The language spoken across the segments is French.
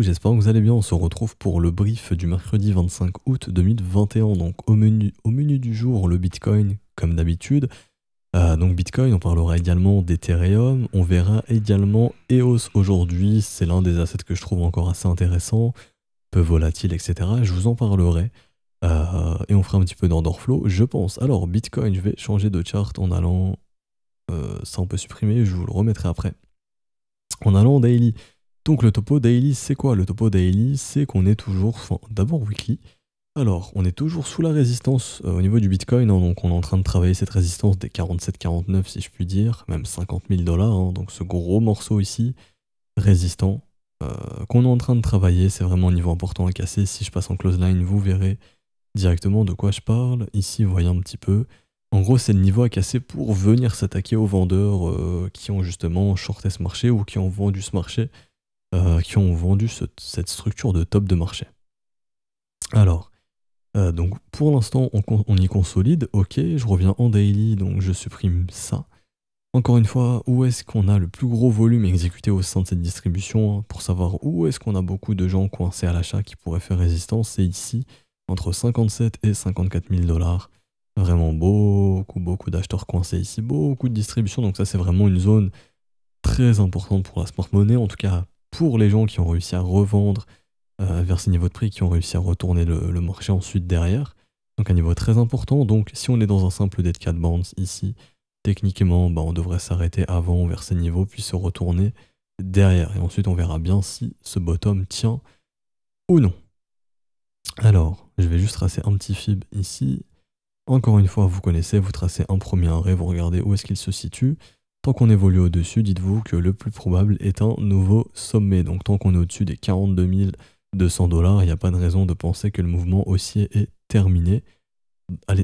j'espère que vous allez bien. On se retrouve pour le brief du mercredi 25 août 2021. Donc au menu, au menu du jour, le Bitcoin comme d'habitude. Euh, donc Bitcoin, on parlera également d'Ethereum. On verra également EOS aujourd'hui. C'est l'un des assets que je trouve encore assez intéressant, peu volatile, etc. Je vous en parlerai. Euh, et on fera un petit peu d'endorflow, je pense. Alors Bitcoin, je vais changer de chart en allant... Euh, ça on peut supprimer, je vous le remettrai après. En allant daily. Donc le topo daily, c'est quoi Le topo daily, c'est qu'on est toujours, enfin, d'abord weekly. Alors, on est toujours sous la résistance euh, au niveau du Bitcoin, hein, donc on est en train de travailler cette résistance des 47-49 si je puis dire, même 50 000 dollars, hein, donc ce gros morceau ici, résistant, euh, qu'on est en train de travailler, c'est vraiment un niveau important à casser. Si je passe en close line, vous verrez directement de quoi je parle. Ici, vous voyez un petit peu. En gros, c'est le niveau à casser pour venir s'attaquer aux vendeurs euh, qui ont justement shorté ce marché ou qui ont vendu ce marché euh, qui ont vendu cette structure de top de marché. Alors, euh, donc pour l'instant, on, y consolide. Ok, je reviens en daily, donc je supprime ça. Encore une fois, où est-ce qu'on a le plus gros volume exécuté au sein de cette distribution hein, Pour savoir où est-ce qu'on a beaucoup de gens coincés à l'achat qui pourraient faire résistance, c'est ici, entre 57 et 54 000 dollars. Vraiment beaucoup, beaucoup d'acheteurs coincés ici, beaucoup de distribution. Donc ça, c'est vraiment une zone très importante pour la smart money, en tout cas pour les gens qui ont réussi à revendre euh, vers ces niveaux de prix, qui ont réussi à retourner le, marché ensuite derrière. Donc un niveau très important. Donc si on est dans un simple dead cat bounce ici, techniquement, bah, on devrait s'arrêter avant vers ces niveaux, puis se retourner derrière. Et ensuite, on verra bien si ce bottom tient ou non. Alors, je vais juste tracer un petit fib ici. Encore une fois, vous connaissez, vous tracez un premier arrêt, vous regardez où est-ce qu'il se situe. Tant qu'on évolue au-dessus, dites-vous que le plus probable est un nouveau sommet. Donc tant qu'on est au-dessus des 42 200 dollars, il n'y a pas de raison de penser que le mouvement haussier est terminé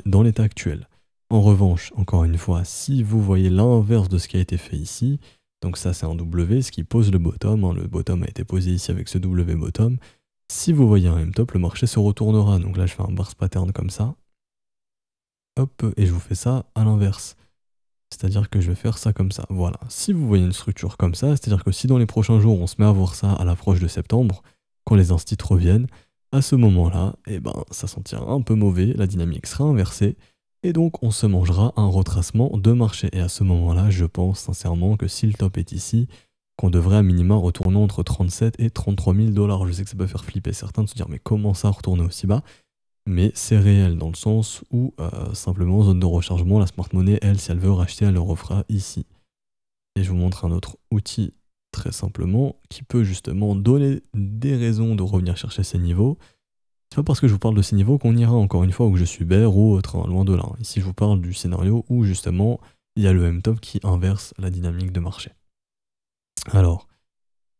dans l'état actuel. En revanche, encore une fois, si vous voyez l'inverse de ce qui a été fait ici, donc ça c'est un W, ce qui pose le bottom, hein, le bottom a été posé ici avec ce W bottom, si vous voyez un M-top, le marché se retournera. Donc là je fais un bar pattern comme ça, hop, et je vous fais ça à l'inverse. C'est-à-dire que je vais faire ça comme ça. Voilà. Si vous voyez une structure comme ça, c'est-à-dire que si dans les prochains jours on se met à voir ça à l'approche de septembre, quand les instits reviennent, à ce moment-là, eh ben, ça sentira un peu mauvais, la dynamique sera inversée, et donc on se mangera un retracement de marché. Et à ce moment-là, je pense sincèrement que si le top est ici, qu'on devrait à minima retourner entre 37 et 33 000 dollars. Je sais que ça peut faire flipper certains de se dire mais comment ça retourner aussi bas mais c'est réel dans le sens où euh, simplement zone de rechargement, la smart money, elle, si elle veut racheter, elle le refera ici. Et je vous montre un autre outil très simplement qui peut justement donner des raisons de revenir chercher ces niveaux. C'est pas parce que je vous parle de ces niveaux qu'on ira encore une fois où je suis bear ou autre, hein, loin de là. Hein. Ici, je vous parle du scénario où justement il y a le M-top qui inverse la dynamique de marché. Alors,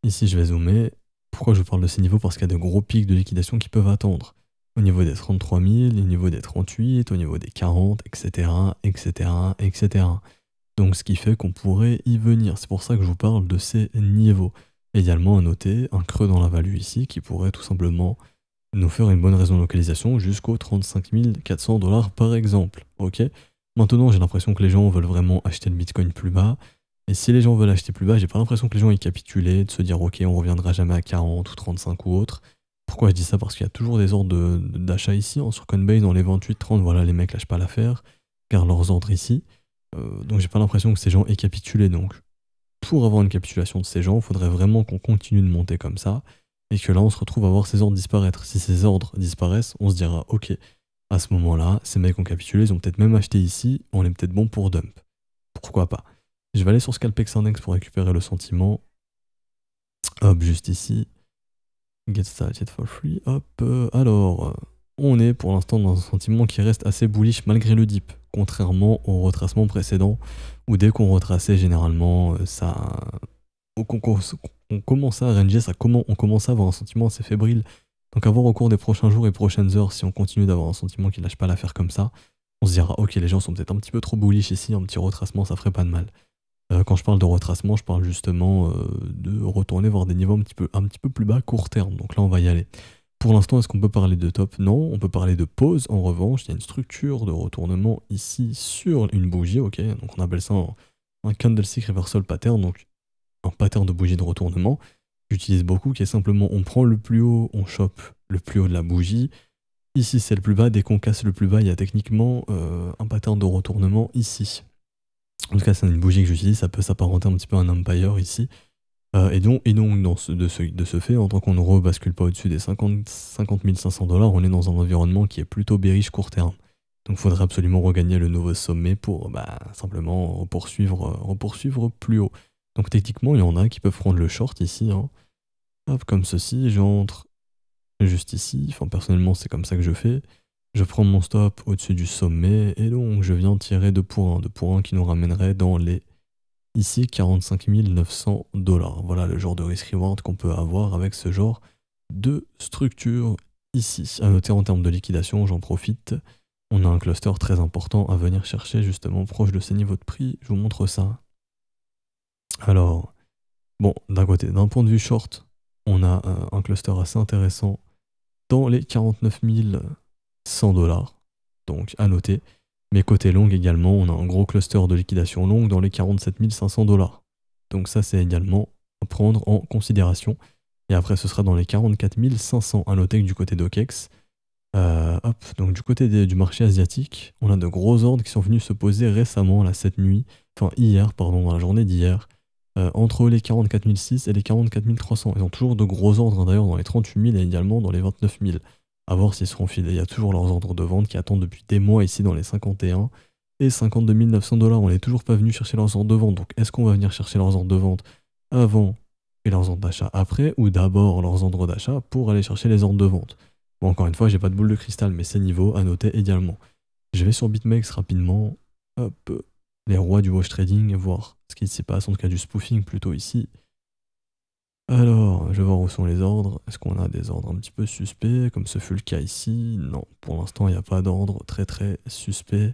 ici, je vais zoomer. Pourquoi je vous parle de ces niveaux Parce qu'il y a de gros pics de liquidation qui peuvent attendre au niveau des 33 000, au niveau des 38, au niveau des 40, etc., etc., etc. Donc ce qui fait qu'on pourrait y venir. C'est pour ça que je vous parle de ces niveaux. Également à noter un creux dans la value ici qui pourrait tout simplement nous faire une bonne raison de localisation jusqu'aux 35 400 dollars par exemple. Ok. Maintenant j'ai l'impression que les gens veulent vraiment acheter le Bitcoin plus bas. Et si les gens veulent acheter plus bas, j'ai pas l'impression que les gens y capitulent, de se dire ok on reviendra jamais à 40 ou 35 ou autre. Pourquoi je dis ça Parce qu'il y a toujours des ordres d'achat ici. sur Coinbase, dans les 28-30, voilà, les mecs lâchent pas l'affaire, car leurs ordres ici. Euh, donc j'ai pas l'impression que ces gens aient capitulé. Donc pour avoir une capitulation de ces gens, il faudrait vraiment qu'on continue de monter comme ça. Et que là, on se retrouve à voir ces ordres disparaître. Si ces ordres disparaissent, on se dira, ok, à ce moment-là, ces mecs ont capitulé, ils ont peut-être même acheté ici, on est peut-être bon pour dump. Pourquoi pas Je vais aller sur Scalpex Index pour récupérer le sentiment. Hop, juste ici. Get started for free. Hop, euh, alors, on est pour l'instant dans un sentiment qui reste assez bullish malgré le dip, contrairement au retracement précédent, où dès qu'on retraçait généralement, euh, ça, euh, on, commençait à ranger, ça, comment, on commençait à avoir un sentiment assez fébrile. Donc à voir au cours des prochains jours et prochaines heures, si on continue d'avoir un sentiment qui lâche pas l'affaire comme ça, on se dira ok les gens sont peut-être un petit peu trop bullish ici, un petit retracement ça ferait pas de mal. Euh, quand je parle de retracement, je parle justement euh, de retourner voir des niveaux un petit, peu, un petit peu plus bas, court terme. Donc là, on va y aller. Pour l'instant, est-ce qu'on peut parler de top Non. On peut parler de pause. En revanche, il y a une structure de retournement ici sur une bougie. Ok, donc on appelle ça un, candlestick reversal pattern, donc un pattern de bougie de retournement. J'utilise beaucoup, qui est simplement on prend le plus haut, on chope le plus haut de la bougie. Ici, c'est le plus bas. Dès qu'on casse le plus bas, il y a techniquement euh, un pattern de retournement ici. En tout cas, c'est une bougie que j'utilise, ça peut s'apparenter un petit peu à un Empire ici. Euh, et donc, et donc dans de, ce, de, ce, fait, en tant qu'on ne rebascule pas au-dessus des 50, 500 dollars, on est dans un environnement qui est plutôt bearish court terme. Donc il faudrait absolument regagner le nouveau sommet pour bah, simplement poursuivre, poursuivre plus haut. Donc techniquement, il y en a qui peuvent prendre le short ici. Hein. Hop, comme ceci, j'entre juste ici. Enfin, personnellement, c'est comme ça que je fais. Je prends mon stop au-dessus du sommet et donc je viens tirer 2 pour 1, 2 pour 1 qui nous ramènerait dans les ici 45 900 dollars. Voilà le genre de risk reward qu'on peut avoir avec ce genre de structure ici. À euh, noter en termes de liquidation, j'en profite. On a un cluster très important à venir chercher justement proche de ces niveaux de prix. Je vous montre ça. Alors, bon, d'un côté, d'un point de vue short, on a euh, un cluster assez intéressant dans les 49 000 100 dollars. Donc à noter. Mais côté long également, on a un gros cluster de liquidation longue dans les 47 500 dollars. Donc ça, c'est également à prendre en considération. Et après, ce sera dans les 44 500 à noter que du côté d'OKEX. Euh, donc du côté du marché asiatique, on a de gros ordres qui sont venus se poser récemment, là, cette nuit, enfin hier, pardon, dans la journée d'hier, euh, entre les 44 600 et les 44 300. Ils ont toujours de gros ordres, hein, d'ailleurs, dans les 38 000 et également dans les 29 000. À voir s'ils seront fidèles. Il y a toujours leurs ordres de vente qui attendent depuis des mois ici dans les 51 et 52 900 dollars. On n'est toujours pas venu chercher leurs ordres de vente. Donc est-ce qu'on va venir chercher leurs ordres de vente avant et leurs ordres d'achat après ou d'abord leurs ordres d'achat pour aller chercher les ordres de vente bon, Encore une fois, j'ai pas de boule de cristal, mais ces niveaux à noter également. Je vais sur BitMEX rapidement. Hop, les rois du wash trading, voir ce qui se passe, en tout cas du spoofing plutôt ici. Alors, je vais voir où sont les ordres. Est-ce qu'on a des ordres un petit peu suspects, comme ce fut le cas ici Non, pour l'instant, il n'y a pas d'ordre très très suspect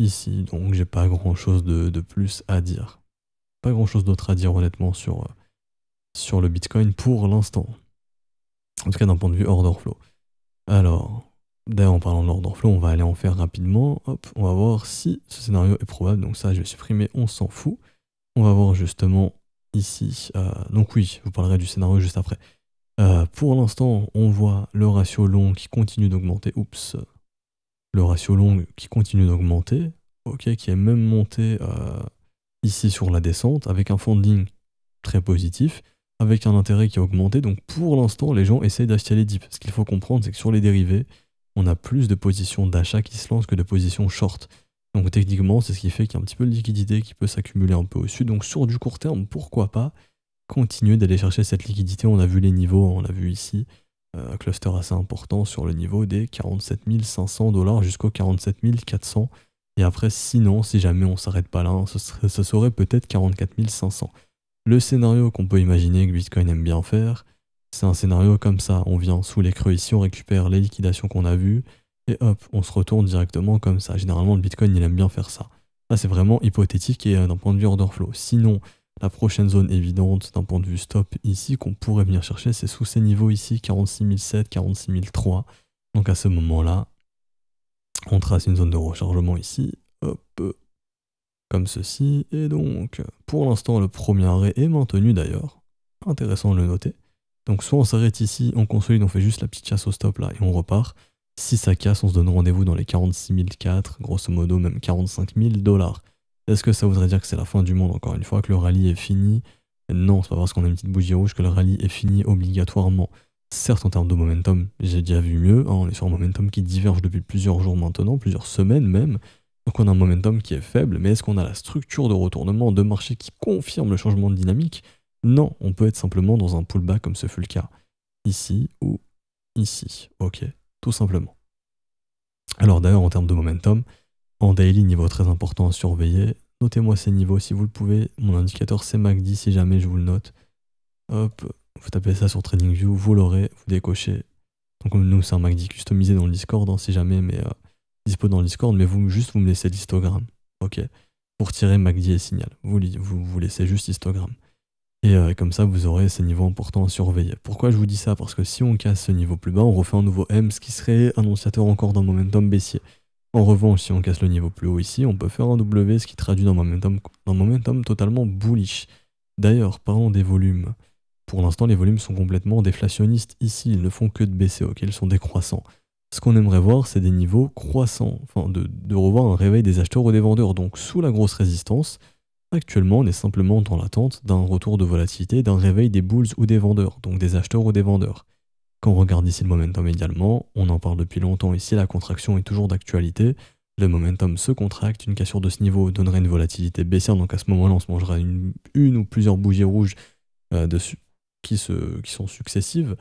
ici, donc j'ai pas grand-chose de, de, plus à dire. Pas grand-chose d'autre à dire, honnêtement, sur, euh, sur le Bitcoin pour l'instant. En tout cas, d'un point de vue order flow. Alors, d'ailleurs, en parlant de l'order flow, on va aller en faire rapidement. Hop, on va voir si ce scénario est probable. Donc ça, je vais supprimer, on s'en fout. On va voir justement ici. Euh, donc oui, je vous parlerai du scénario juste après. Euh, pour l'instant, on voit le ratio long qui continue d'augmenter. Oups. Le ratio long qui continue d'augmenter, ok, qui est même monté euh, ici sur la descente, avec un funding très positif, avec un intérêt qui a augmenté. Donc pour l'instant, les gens essayent d'acheter les dips. Ce qu'il faut comprendre, c'est que sur les dérivés, on a plus de positions d'achat qui se lancent que de positions short. Donc techniquement, c'est ce qui fait qu'il y a un petit peu de liquidité qui peut s'accumuler un peu au sud. Donc sur du court terme, pourquoi pas continuer d'aller chercher cette liquidité On a vu les niveaux, on l'a vu ici, un euh, cluster assez important sur le niveau des 47 500 dollars jusqu'aux 47 400. Et après, sinon, si jamais on s'arrête pas là, ce, ce serait peut-être 44 500. Le scénario qu'on peut imaginer que Bitcoin aime bien faire, c'est un scénario comme ça. On vient sous les creux ici, on récupère les liquidations qu'on a vues, et hop, on se retourne directement comme ça. Généralement, le Bitcoin, il aime bien faire ça. Ça, c'est vraiment hypothétique et euh, d'un point de vue order flow. Sinon, la prochaine zone évidente d'un point de vue stop ici qu'on pourrait venir chercher, c'est sous ces niveaux ici, 46007, 46003. Donc à ce moment-là, on trace une zone de rechargement ici, hop, comme ceci. Et donc, pour l'instant, le premier arrêt est maintenu d'ailleurs. Intéressant de le noter. Donc soit on s'arrête ici, on consolide, on fait juste la petite chasse au stop là et on repart si ça casse, on se donne rendez-vous dans les 46 grosso modo même 45 000 dollars. Est-ce que ça voudrait dire que c'est la fin du monde encore une fois, que le rallye est fini Non, c'est pas parce qu'on a une petite bougie rouge que le rallye est fini obligatoirement. Certes, en termes de momentum, j'ai déjà vu mieux. Hein, on est sur un momentum qui diverge depuis plusieurs jours maintenant, plusieurs semaines même. Donc on a un momentum qui est faible, mais est-ce qu'on a la structure de retournement de marché qui confirme le changement de dynamique Non, on peut être simplement dans un pullback comme ce fut le cas. Ici ou ici. Ok, tout simplement. Alors d'ailleurs, en termes de momentum, en daily, niveau très important à surveiller. Notez-moi ces niveaux si vous le pouvez. Mon indicateur, c'est MACD si jamais je vous le note. Hop, vous tapez ça sur TradingView, vous l'aurez, vous décochez. Donc nous, c'est un MACD customisé dans le Discord, hein, si jamais, mais euh, dispo dans le Discord, mais vous, juste vous me laissez l'histogramme. Ok. Pour tirer MACD et signal, vous, vous, vous laissez juste l'histogramme. Et euh, comme ça, vous aurez ces niveaux importants à surveiller. Pourquoi je vous dis ça Parce que si on casse ce niveau plus bas, on refait un nouveau M, ce qui serait annonciateur encore d'un momentum baissier. En revanche, si on casse le niveau plus haut ici, on peut faire un W, ce qui traduit un momentum, un momentum totalement bullish. D'ailleurs, parlons des volumes, pour l'instant, les volumes sont complètement déflationnistes ici, ils ne font que de baisser, ok, ils sont décroissants. Ce qu'on aimerait voir, c'est des niveaux croissants, enfin de, de revoir un réveil des acheteurs ou des vendeurs. Donc sous la grosse résistance, Actuellement, on est simplement dans l'attente d'un retour de volatilité, d'un réveil des bulls ou des vendeurs, donc des acheteurs ou des vendeurs. Quand on regarde ici le momentum également, on en parle depuis longtemps ici, la contraction est toujours d'actualité. Le momentum se contracte, une cassure de ce niveau donnerait une volatilité baissière, donc à ce moment-là, on se mangera une, ou plusieurs bougies rouges euh, qui, qui sont successives.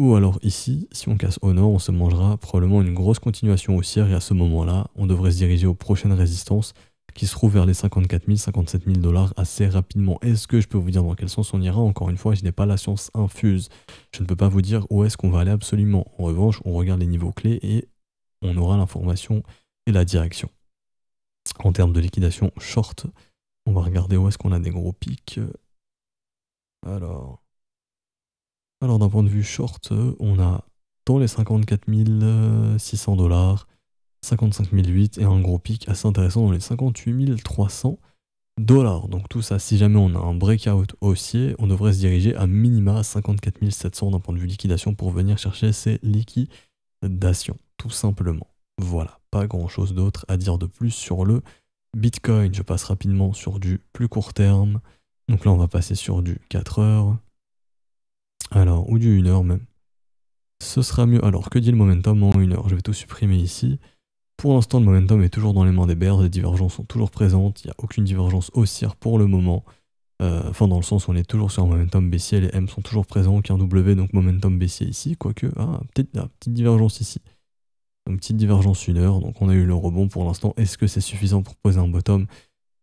Ou alors ici, si on casse au nord, on se mangera probablement une grosse continuation haussière et à ce moment-là, on devrait se diriger aux prochaines résistances qui se trouve vers les 54 000, 57 000 dollars assez rapidement. Est-ce que je peux vous dire dans quel sens on ira Encore une fois, je n'ai pas la science infuse. Je ne peux pas vous dire où est-ce qu'on va aller absolument. En revanche, on regarde les niveaux clés et on aura l'information et la direction. En termes de liquidation short, on va regarder où est-ce qu'on a des gros pics. Alors, alors d'un point de vue short, on a dans les 54 600 euh, dollars, 55 et un gros pic assez intéressant dans les 58 300 dollars. Donc tout ça, si jamais on a un breakout haussier, on devrait se diriger à minima à 54 700 d'un point de vue liquidation pour venir chercher ces liquidations, tout simplement. Voilà, pas grand-chose d'autre à dire de plus sur le Bitcoin. Je passe rapidement sur du plus court terme. Donc là, on va passer sur du 4 heures. Alors, ou du 1 heure même. Ce sera mieux. Alors, que dit le momentum en 1 heure Je vais tout supprimer ici. Pour l'instant, le momentum est toujours dans les mains des Bears, les divergences sont toujours présentes, il n'y a aucune divergence haussière pour le moment. Euh, enfin, dans le sens où on est toujours sur un momentum baissier, les M sont toujours présents, qu'un W, donc momentum baissier ici, quoique, ah, petite, ah, petite divergence ici. Donc, petite divergence une heure, donc on a eu le rebond pour l'instant. Est-ce que c'est suffisant pour poser un bottom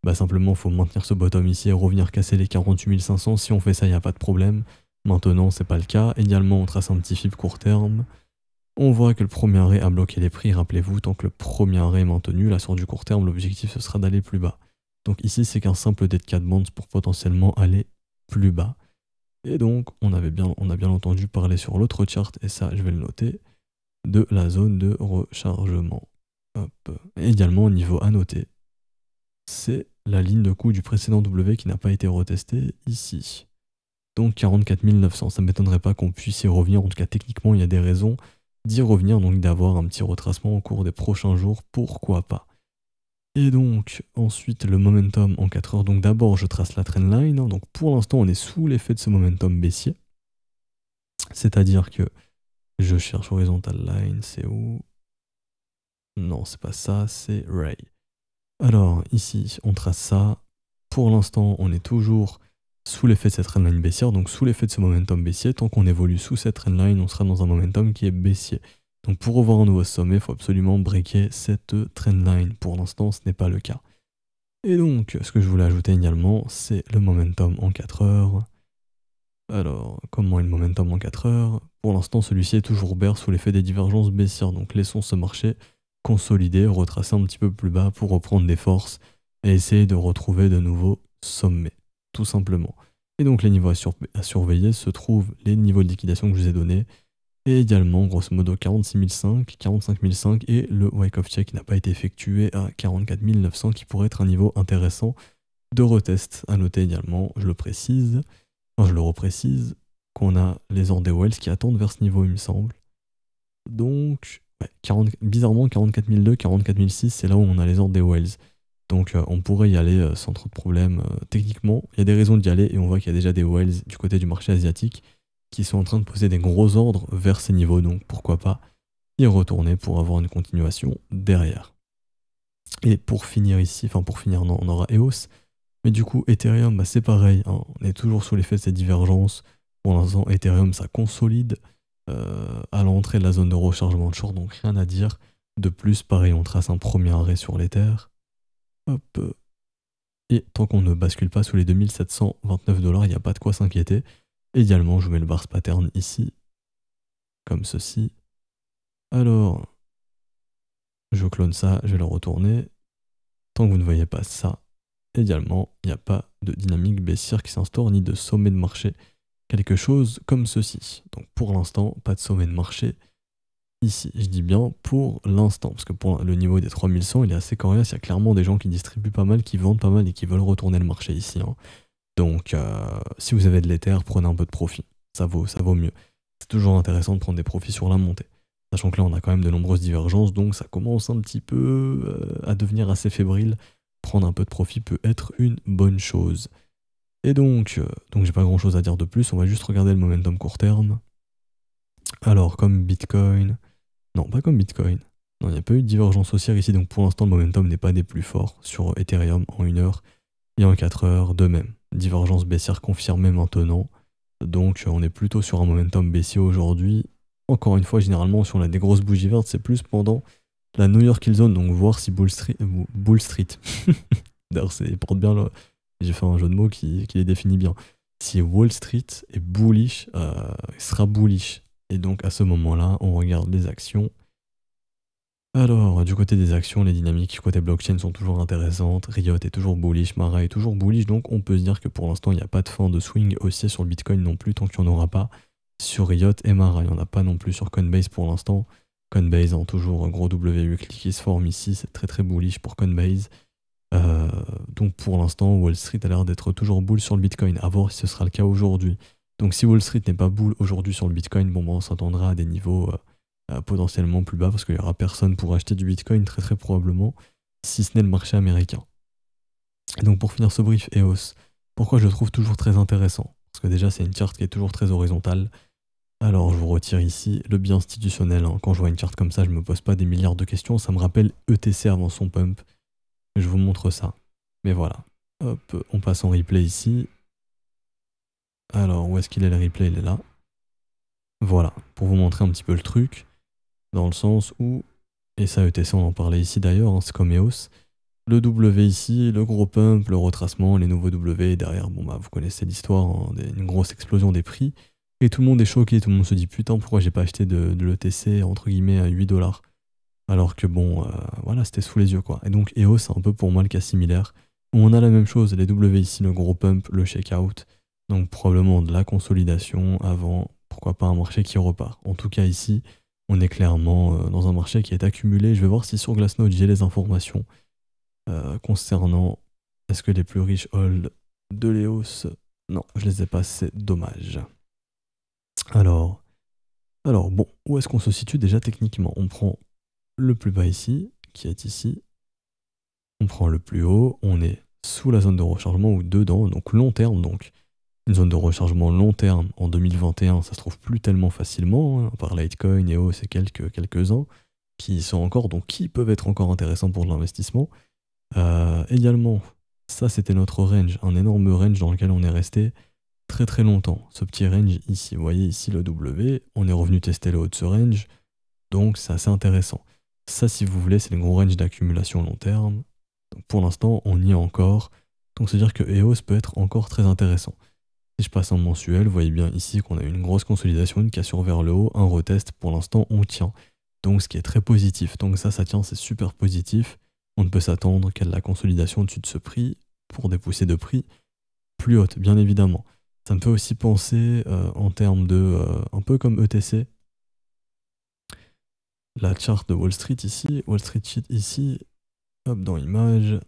Bah, simplement, il faut maintenir ce bottom ici et revenir casser les 48 500. Si on fait ça, il n'y a pas de problème. Maintenant, c'est pas le cas. Également, on trace un petit fib court terme. On voit que le premier arrêt a bloqué les prix. Rappelez-vous, tant que le premier arrêt est maintenu, la sur du court terme, l'objectif ce sera d'aller plus bas. Donc ici, c'est qu'un simple dead cat bonds pour potentiellement aller plus bas. Et donc, on, avait bien, on a bien entendu parler sur l'autre chart, et ça, je vais le noter, de la zone de rechargement. Hop. également, niveau à noter, c'est la ligne de coût du précédent W qui n'a pas été retestée ici. Donc 44 900, ça ne m'étonnerait pas qu'on puisse y revenir, en tout cas techniquement il y a des raisons, d'y revenir, donc d'avoir un petit retracement au cours des prochains jours, pourquoi pas. Et donc ensuite le momentum en 4 heures, donc d'abord je trace la trend line. Hein. donc pour l'instant on est sous l'effet de ce momentum baissier, c'est-à-dire que je cherche horizontal line, c'est où Non, c'est pas ça, c'est Ray. Alors ici on trace ça, pour l'instant on est toujours sous l'effet de cette trendline baissière, donc sous l'effet de ce momentum baissier, tant qu'on évolue sous cette trendline, on sera dans un momentum qui est baissier. Donc pour revoir un nouveau sommet, il faut absolument breaker cette trendline. Pour l'instant, ce n'est pas le cas. Et donc, ce que je voulais ajouter également, c'est le momentum en 4 heures. Alors, comment est le momentum en 4 heures Pour l'instant, celui-ci est toujours vert sous l'effet des divergences baissières, donc laissons ce marché consolider, retracer un petit peu plus bas pour reprendre des forces et essayer de retrouver de nouveaux sommets tout simplement. Et donc les niveaux à, surveiller se trouvent les niveaux de liquidation que je vous ai donné et également grosso modo 46005, 45005 et le wake of check qui n'a pas été effectué à 44900 qui pourrait être un niveau intéressant de retest. À noter également, je le précise, enfin je le reprécise, qu'on a les ordres des Wells qui attendent vers ce niveau il me semble. Donc, 40, bizarrement 44002, 44006 c'est là où on a les ordres des Wells. Donc euh, on pourrait y aller euh, sans trop de problèmes euh, techniquement. Il y a des raisons d'y aller et on voit qu'il y a déjà des whales du côté du marché asiatique qui sont en train de poser des gros ordres vers ces niveaux. Donc pourquoi pas y retourner pour avoir une continuation derrière. Et pour finir ici, enfin pour finir, non, on aura EOS. Mais du coup, Ethereum, bah, c'est pareil. Hein. On est toujours sous l'effet de ces divergences. Pour l'instant, Ethereum, ça consolide à l'entrée de la zone de rechargement de short, donc rien à dire. De plus, pareil, on trace un premier arrêt sur l'Ether. Hop. Et tant qu'on ne bascule pas sous les 2729 dollars, il n'y a pas de quoi s'inquiéter. Idéalement, je mets le bars pattern ici, comme ceci. Alors, je clone ça, je vais le retourner. Tant que vous ne voyez pas ça, idéalement, il n'y a pas de dynamique baissière qui s'instaure, ni de sommet de marché. Quelque chose comme ceci. Donc pour l'instant, pas de sommet de marché, ici. Je dis bien pour l'instant, parce que pour le niveau des 3100, il est assez coriace. Il y a clairement des gens qui distribuent pas mal, qui vendent pas mal et qui veulent retourner le marché ici. Hein. Donc, euh, si vous avez de l'éther, prenez un peu de profit. Ça vaut, ça vaut mieux. C'est toujours intéressant de prendre des profits sur la montée. Sachant que là, on a quand même de nombreuses divergences, donc ça commence un petit peu euh, à devenir assez fébrile. Prendre un peu de profit peut être une bonne chose. Et donc, euh, donc j'ai pas grand chose à dire de plus, on va juste regarder le momentum court terme. Alors, comme Bitcoin, non, pas comme Bitcoin. Non, il n'y a pas eu de divergence haussière ici, donc pour l'instant, le momentum n'est pas des plus forts sur Ethereum en 1 heure et en 4 heures de même. Divergence baissière confirmée maintenant. Donc on est plutôt sur un momentum baissier aujourd'hui. Encore une fois, généralement, si on a des grosses bougies vertes, c'est plus pendant la New York Hill Zone, donc voir si Bull Street... Bull Street. D'ailleurs, c'est porte bien le... J'ai fait un jeu de mots qui, les définit bien. Si Wall Street est bullish, euh, sera bullish et donc à ce moment-là, on regarde les actions. Alors, du côté des actions, les dynamiques côté blockchain sont toujours intéressantes. Riot est toujours bullish, Mara est toujours bullish, donc on peut se dire que pour l'instant, il n'y a pas de fin de swing haussier sur le Bitcoin non plus, tant qu'il n'y en aura pas sur Riot et Mara. Il n'y en a pas non plus sur Coinbase pour l'instant. Coinbase en toujours un gros W click qui se ici, c'est très très bullish pour Coinbase. Euh, donc pour l'instant, Wall Street a l'air d'être toujours bull sur le Bitcoin. À voir si ce sera le cas aujourd'hui. Donc si Wall Street n'est pas boule aujourd'hui sur le Bitcoin, bon, ben, on s'attendra à des niveaux euh, euh, potentiellement plus bas parce qu'il n'y aura personne pour acheter du Bitcoin très très probablement, si ce n'est le marché américain. donc pour finir ce brief EOS, pourquoi je le trouve toujours très intéressant Parce que déjà c'est une charte qui est toujours très horizontale. Alors je vous retire ici le bien institutionnel. Hein. Quand je vois une charte comme ça, je ne me pose pas des milliards de questions. Ça me rappelle ETC avant son pump. Je vous montre ça. Mais voilà. Hop, on passe en replay ici. Alors, où est-ce qu'il est le replay Il est là. Voilà, pour vous montrer un petit peu le truc, dans le sens où, et ça ETC on en parlait ici d'ailleurs, hein, c'est comme EOS, le W ici, le gros pump, le retracement, les nouveaux W, derrière, bon bah vous connaissez l'histoire, hein, une grosse explosion des prix, et tout le monde est choqué, tout le monde se dit putain pourquoi j'ai pas acheté de, l'ETC entre guillemets à 8 dollars, alors que bon, euh, voilà, c'était sous les yeux quoi. Et donc EOS c'est un peu pour moi le cas similaire, où on a la même chose, les W ici, le gros pump, le out. Donc probablement de la consolidation avant, pourquoi pas un marché qui repart. En tout cas ici, on est clairement euh, dans un marché qui est accumulé. Je vais voir si sur Glassnode j'ai les informations euh, concernant est-ce que les plus riches hold de l'EOS. Non, je les ai pas, c'est dommage. Alors, alors bon, où est-ce qu'on se situe déjà techniquement On prend le plus bas ici, qui est ici. On prend le plus haut, on est sous la zone de rechargement ou dedans, donc long terme donc. Une zone de rechargement long terme en 2021, ça se trouve plus tellement facilement, hein, par Litecoin, EOS et quelques, quelques-uns, qui sont encore, donc qui peuvent être encore intéressants pour l'investissement. Euh, également, ça c'était notre range, un énorme range dans lequel on est resté très très longtemps. Ce petit range ici, vous voyez ici le W, on est revenu tester le haut de ce range, donc c'est assez intéressant. Ça si vous voulez, c'est le gros range d'accumulation long terme. pour l'instant, on y est encore. Donc c'est-à-dire que EOS peut être encore très intéressant. Si je passe en mensuel, vous voyez bien ici qu'on a une grosse consolidation, une cassure vers le haut, un retest. Pour l'instant, on tient. Donc ce qui est très positif. Donc ça, ça tient, c'est super positif. On ne peut s'attendre qu'à la consolidation au-dessus de ce prix pour des poussées de prix plus hautes, bien évidemment. Ça me fait aussi penser euh, en termes de... Euh, un peu comme ETC. La charte de Wall Street ici, Wall Street Sheet ici. Hop, dans l'image,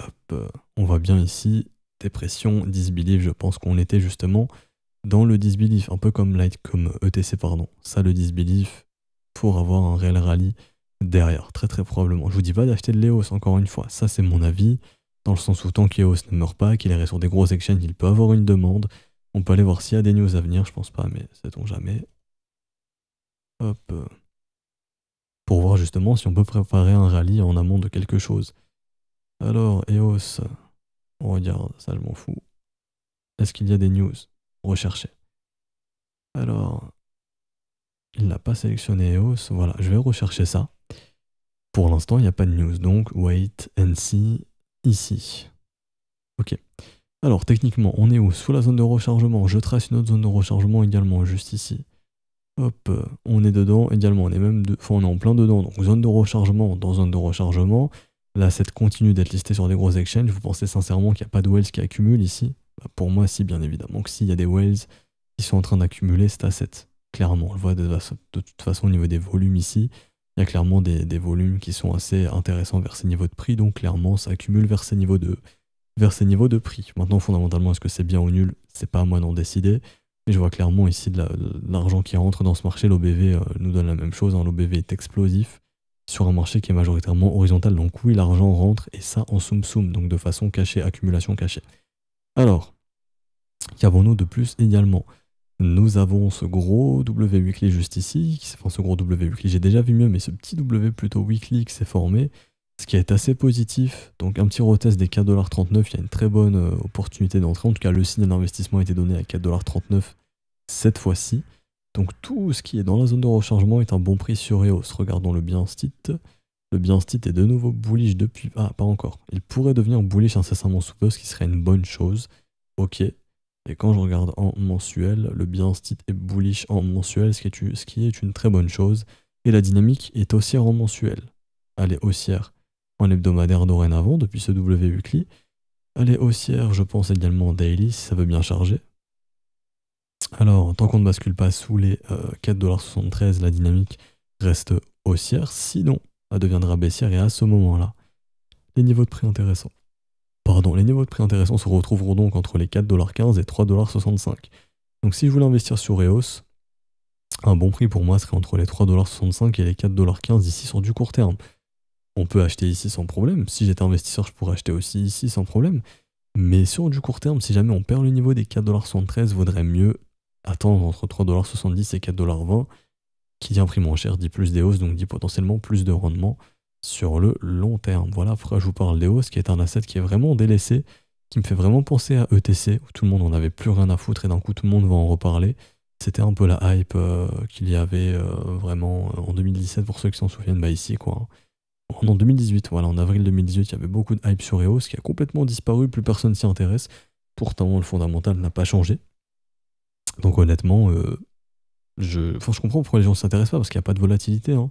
Hop, euh, on voit bien ici dépression, disbelief, je pense qu'on était justement dans le disbelief, un peu comme Light, comme ETC, pardon. Ça, le disbelief, pour avoir un réel rallye derrière, très très probablement. Je vous dis pas d'acheter de l'EOS, encore une fois, ça c'est mon avis, dans le sens où tant qu'EOS ne meurt pas, qu'il est sur des gros exchanges, il peut avoir une demande. On peut aller voir s'il y a des news à venir, je pense pas, mais sait-on jamais. Hop. Pour voir justement si on peut préparer un rallye en amont de quelque chose. Alors, EOS, regarde, ça je m'en fous. Est-ce qu'il y a des news Rechercher. Alors, il n'a pas sélectionné EOS. Voilà, je vais rechercher ça. Pour l'instant, il n'y a pas de news, donc wait and see ici. Ok. Alors, techniquement, on est où Sous la zone de rechargement. Je trace une autre zone de rechargement également, juste ici. Hop, on est dedans également. On est même de... enfin, on est en plein dedans. Donc, zone de rechargement dans zone de rechargement. L'asset continue d'être listé sur des gros exchanges. Vous pensez sincèrement qu'il n'y a pas de whales qui accumulent ici bah, Pour moi, si, bien évidemment. Que il y a des whales qui sont en train d'accumuler cet asset, clairement, on le voit de, toute façon au niveau des volumes ici. Il y a clairement des, volumes qui sont assez intéressants vers ces niveaux de prix, donc clairement, ça accumule vers ces niveaux de, vers ces niveaux de prix. Maintenant, fondamentalement, est-ce que c'est bien ou nul C'est pas à moi d'en décider. mais je vois clairement ici de l'argent qui rentre dans ce marché. L'OBV euh, nous donne la même chose. Hein. L'OBV est explosif sur un marché qui est majoritairement horizontal. Donc oui, l'argent rentre et ça en soum soum, donc de façon cachée, accumulation cachée. Alors, qu'avons-nous de plus également Nous avons ce gros W weekly juste ici, enfin ce gros W weekly, j'ai déjà vu mieux, mais ce petit W plutôt weekly qui s'est formé, ce qui est assez positif. Donc un petit retest des 4,39$, il y a une très bonne euh, opportunité d'entrée. En tout cas, le signal d'investissement a été donné à 4,39$ cette fois-ci. Donc tout ce qui est dans la zone de rechargement est un bon prix sur EOS. Regardons le bien Le bien est de nouveau bullish depuis... Ah, pas encore. Il pourrait devenir bullish incessamment sous peu, ce qui serait une bonne chose. Ok. Et quand je regarde en mensuel, le bien est bullish en mensuel, ce qui, est, une très bonne chose. Et la dynamique est haussière en mensuel. Elle est haussière en hebdomadaire dorénavant, depuis ce WUCLI. Elle est haussière, je pense également en daily, si ça veut bien charger. Alors, tant qu'on ne bascule pas sous les 4,73$, euh, la dynamique reste haussière, sinon elle deviendra baissière et à ce moment-là, les niveaux de prix intéressants. Pardon, les niveaux de prix intéressants se retrouveront donc entre les 4,15$ et 3,65$. Donc si je voulais investir sur EOS, un bon prix pour moi serait entre les 3,65$ et les 4,15$ ici sur du court terme. On peut acheter ici sans problème, si j'étais investisseur je pourrais acheter aussi ici sans problème, mais sur du court terme, si jamais on perd le niveau des 4,73$, vaudrait mieux attendre entre 3,70$ et 4,20$, qui dit un prix moins cher, dit plus des donc dit potentiellement plus de rendement sur le long terme. Voilà après je vous parle d'EOS qui est un asset qui est vraiment délaissé, qui me fait vraiment penser à ETC, où tout le monde en avait plus rien à foutre et d'un coup tout le monde va en reparler. C'était un peu la hype euh, qu'il y avait euh, vraiment euh, en 2017, pour ceux qui s'en souviennent, bah ici quoi. En 2018, voilà, en avril 2018, il y avait beaucoup de hype sur EOS qui a complètement disparu, plus personne s'y intéresse. Pourtant, le fondamental n'a pas changé, donc honnêtement, euh, je, enfin, je comprends pourquoi les gens ne s'intéressent pas, parce qu'il n'y a pas de volatilité. Hein.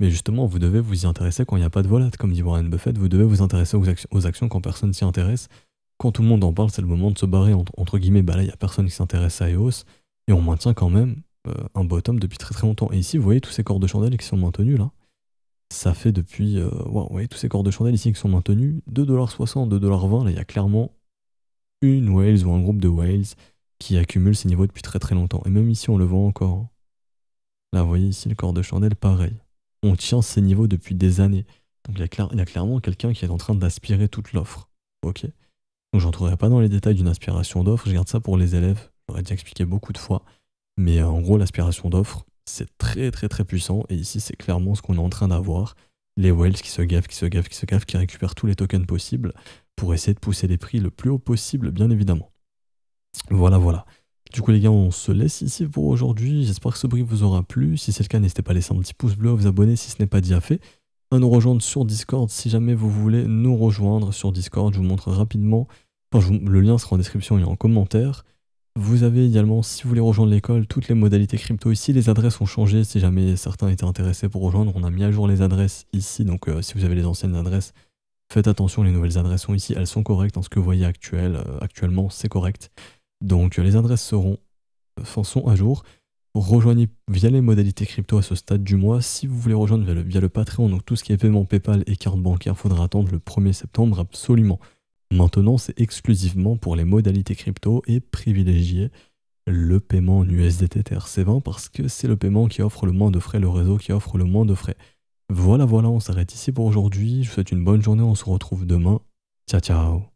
Mais justement, vous devez vous y intéresser quand il n'y a pas de volatilité. Comme dit Warren Buffett, vous devez vous intéresser aux, actions, quand personne s'y intéresse. Quand tout le monde en parle, c'est le moment de se barrer. Entre, guillemets, bah là, il n'y a personne qui s'intéresse à EOS. Et on maintient quand même euh, un bottom depuis très très longtemps. Et ici, vous voyez tous ces corps de chandelles qui sont maintenus là. Ça fait depuis. Euh, vous voyez tous ces corps de chandelles ici qui sont maintenus. 2,60$, 2,20$. Là, il y a clairement une whales ou un groupe de whales qui accumule ces niveaux depuis très très longtemps. Et même ici, on le voit encore. Hein. Là, vous voyez ici le corps de chandelle, pareil. On tient ces niveaux depuis des années. Donc il y a, clairement quelqu'un qui est en train d'aspirer toute l'offre. Ok Donc j'entrerai pas dans les détails d'une aspiration d'offre, je garde ça pour les élèves. J'aurais déjà expliqué beaucoup de fois. Mais euh, en gros, l'aspiration d'offre, c'est très très très puissant. Et ici, c'est clairement ce qu'on est en train d'avoir. Les whales qui se gaffent, qui se gaffent, qui se gaffent, qui récupèrent tous les tokens possibles pour essayer de pousser les prix le plus haut possible, bien évidemment. Voilà, voilà. Du coup les gars, on se laisse ici pour aujourd'hui. J'espère que ce brief vous aura plu. Si c'est le cas, n'hésitez pas à laisser un petit pouce bleu, à vous abonner si ce n'est pas déjà fait, à nous rejoindre sur Discord si jamais vous voulez nous rejoindre sur Discord. Je vous montre rapidement. Enfin, le lien sera en description et en commentaire. Vous avez également, si vous voulez rejoindre l'école, toutes les modalités crypto ici. Les adresses ont changé. Si jamais certains étaient intéressés pour rejoindre, on a mis à jour les adresses ici. Donc euh, si vous avez les anciennes adresses, faites attention, les nouvelles adresses sont ici. Elles sont correctes. en hein. ce que vous voyez actuel, euh, actuellement, c'est correct. Donc les adresses seront, euh, sont à jour. Rejoignez via les modalités crypto à ce stade du mois. Si vous voulez rejoindre via le, Patreon, donc tout ce qui est paiement PayPal et carte bancaire, faudra attendre le 1er septembre absolument. Maintenant, c'est exclusivement pour les modalités crypto et privilégier le paiement en USDT TRC20 parce que c'est le paiement qui offre le moins de frais, le réseau qui offre le moins de frais. Voilà, voilà, on s'arrête ici pour aujourd'hui. Je vous souhaite une bonne journée, on se retrouve demain. Ciao, ciao